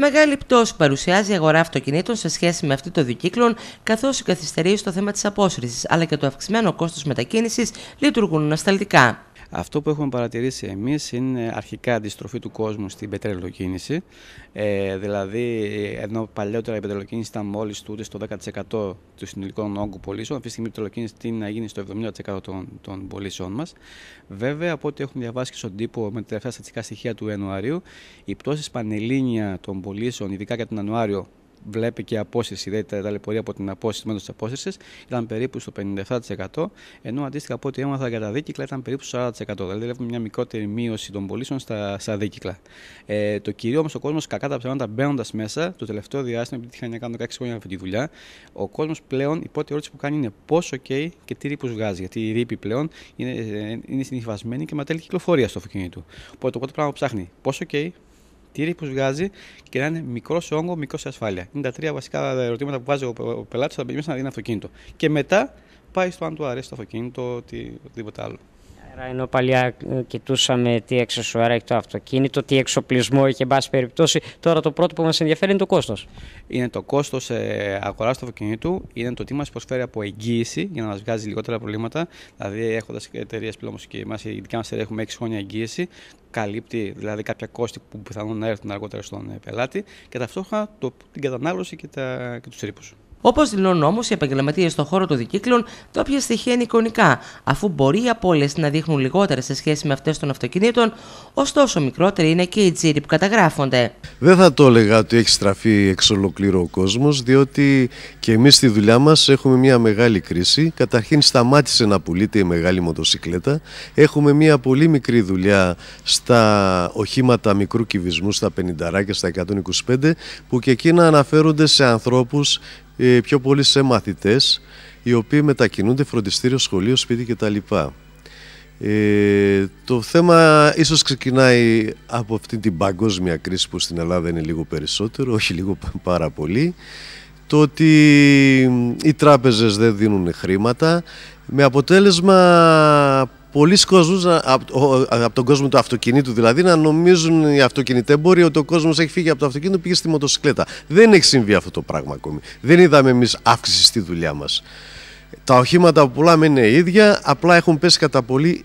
Μεγάλη πτώση παρουσιάζει η αγορά αυτοκινήτων σε σχέση με αυτή το δικύκλων, καθώ οι καθυστερήσει στο θέμα της απόσυρσης αλλά και το αυξημένο κόστος μετακίνησης λειτουργούν ανασταλτικά. Αυτό που έχουμε παρατηρήσει εμείς είναι αρχικά αντιστροφή του κόσμου στην πετρελοκίνηση. Ε, δηλαδή, ενώ παλιότερα η πετρελοκίνηση ήταν μόλις του 10% του συνολικών όγκου πωλήσεων, αυτή τη στιγμή η πετρελοκίνηση τίνει να γίνει στο 70% των, των πωλήσεών μας. Βέβαια, από ό,τι έχουμε διαβάσει και στον τύπο με τα τελευταία στατιστικά στοιχεία του Ιανουαρίου, οι πτώση πανελίνια των πωλήσεων, ειδικά για τον Ιανουάριο, βλέπει και η απόσυρση, δηλαδή τα ταλαιπωρία από την απόσυρση, μέτω της απόσυρσης, ήταν περίπου στο 57%, ενώ αντίστοιχα από ό,τι έμαθα για τα δίκυκλα ήταν περίπου στο 40%. Δηλαδή, βλέπουμε μια μικρότερη μείωση των πωλήσεων στα, στα δίκυκλα. Ε, το κυρίω όμως ο κόσμος, κακά τα ψέματα, μπαίνοντας μέσα, το τελευταίο διάστημα, επειδή είχα να κάνω 16 χρόνια αυτή τη δουλειά, ο κόσμος πλέον, η πρώτη ερώτηση που κάνει είναι πόσο καίει και τι ρήπους βγάζει. Γιατί η ρήπη πλέον είναι, ε, είναι συνηθισμένη και με κυκλοφορία στο αυτοκίνητο. Οπότε το πρώτο πράγμα που ψάχνει, πόσο καίει, τύρι που βγάζει και να είναι μικρός σε όγκο, μικρός σε ασφάλεια. Είναι τα τρία βασικά ερωτήματα που βάζει ο, πελάτης όταν πηγαίνει να δίνει αυτοκίνητο. Και μετά πάει στο αν του αρέσει το αυτοκίνητο, οτιδήποτε άλλο. Ενώ παλιά ε, κοιτούσαμε τι εξεσουάρα έχει το αυτοκίνητο, τι εξοπλισμό έχει, εν πάση περιπτώσει. Τώρα το πρώτο που μας ενδιαφέρει είναι το κόστος. Είναι το κόστος ε, αγοράς του αυτοκινήτου, είναι το τι μας προσφέρει από εγγύηση για να μας βγάζει λιγότερα προβλήματα. Δηλαδή, έχοντας εταιρείες πλέον και εμάς η δική μας εταιρεία έχουμε 6 χρόνια εγγύηση, καλύπτει δηλαδή κάποια κόστη που πιθανόν να έρθουν αργότερα στον ε, πελάτη και ταυτόχρονα το, την κατανάλωση και, τα, και τους ρήπους. Όπως δηλώνουν όμως οι επαγγελματίες στον χώρο των δικύκλων, τα οποία στοιχεία είναι εικονικά, αφού μπορεί οι απώλειες να δείχνουν λιγότερε σε σχέση με αυτές των αυτοκινήτων, ωστόσο μικρότεροι είναι και οι τσίροι που καταγράφονται. Δεν θα το έλεγα ότι έχει στραφεί εξ ολοκλήρου ο κόσμος, διότι και εμείς στη δουλειά μας έχουμε μια μεγάλη κρίση. Καταρχήν, σταμάτησε να πουλείται η μεγάλη μοτοσυκλέτα. Έχουμε μια πολύ μικρή δουλειά στα οχήματα μικρού κυβισμού, στα 50 και στα 125, που και εκείνα αναφέρονται σε ανθρώπους ε, πιο πολύ σε μαθητές οι οποίοι μετακινούνται φροντιστήριο, σχολείο, σπίτι κτλ. Ε, το θέμα ίσως ξεκινάει από αυτή την παγκόσμια κρίση που στην Ελλάδα είναι λίγο περισσότερο, όχι λίγο πάρα πολύ. Το ότι οι τράπεζες δεν δίνουν χρήματα με αποτέλεσμα πολλοί κόσμοι από τον κόσμο του αυτοκινήτου δηλαδή να νομίζουν οι αυτοκινητέμποροι ότι ο κόσμος έχει φύγει από το αυτοκίνητο πήγε στη μοτοσυκλέτα. Δεν έχει συμβεί αυτό το πράγμα ακόμη. Δεν είδαμε εμείς αύξηση στη δουλειά μας. Τα οχήματα που πουλάμε είναι ίδια, απλά έχουν πέσει κατά πολύ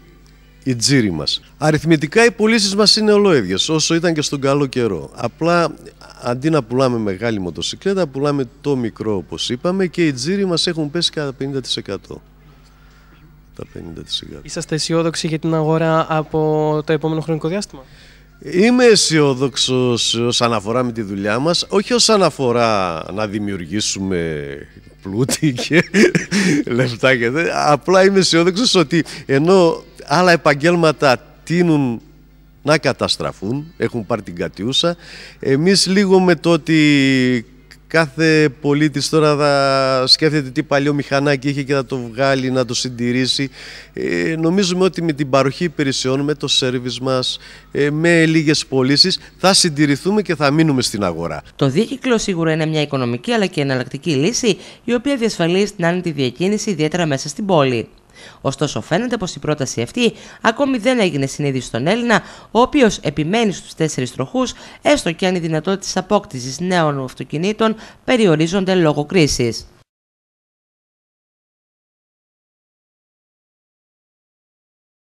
οι τζίροι μας. Αριθμητικά οι πωλήσεις μας είναι ολόιδιε, όσο ήταν και στον καλό καιρό. Απλά αντί να πουλάμε μεγάλη μοτοσυκλέτα, πουλάμε το μικρό όπως είπαμε και οι τζίροι μας έχουν πέσει κατά 50% τα 50%. Είσαστε αισιόδοξοι για την αγορά από το επόμενο χρονικό διάστημα. Είμαι αισιόδοξος όσον αφορά με τη δουλειά μας, όχι όσον αφορά να δημιουργήσουμε πλούτη και λεφτά και Απλά είμαι αισιόδοξος ότι ενώ άλλα επαγγέλματα τείνουν να καταστραφούν, έχουν πάρει την κατιούσα, εμείς λίγο με το ότι κάθε πολίτης τώρα θα σκέφτεται τι παλιό μηχανάκι είχε και θα το βγάλει να το συντηρήσει. Ε, νομίζουμε ότι με την παροχή υπηρεσιών, με το σέρβις μας, ε, με λίγες πωλήσεις, θα συντηρηθούμε και θα μείνουμε στην αγορά. Το δίκυκλο σίγουρα είναι μια οικονομική αλλά και εναλλακτική λύση η οποία διασφαλίζει την άνετη διακίνηση ιδιαίτερα μέσα στην πόλη. Ωστόσο, φαίνεται πως η πρόταση αυτή ακόμη δεν έγινε συνείδηση στον Έλληνα, ο οποίος επιμένει στους τέσσερις τροχούς, έστω και αν οι δυνατότητε απόκτησης νέων αυτοκινήτων περιορίζονται λόγω κρίσης.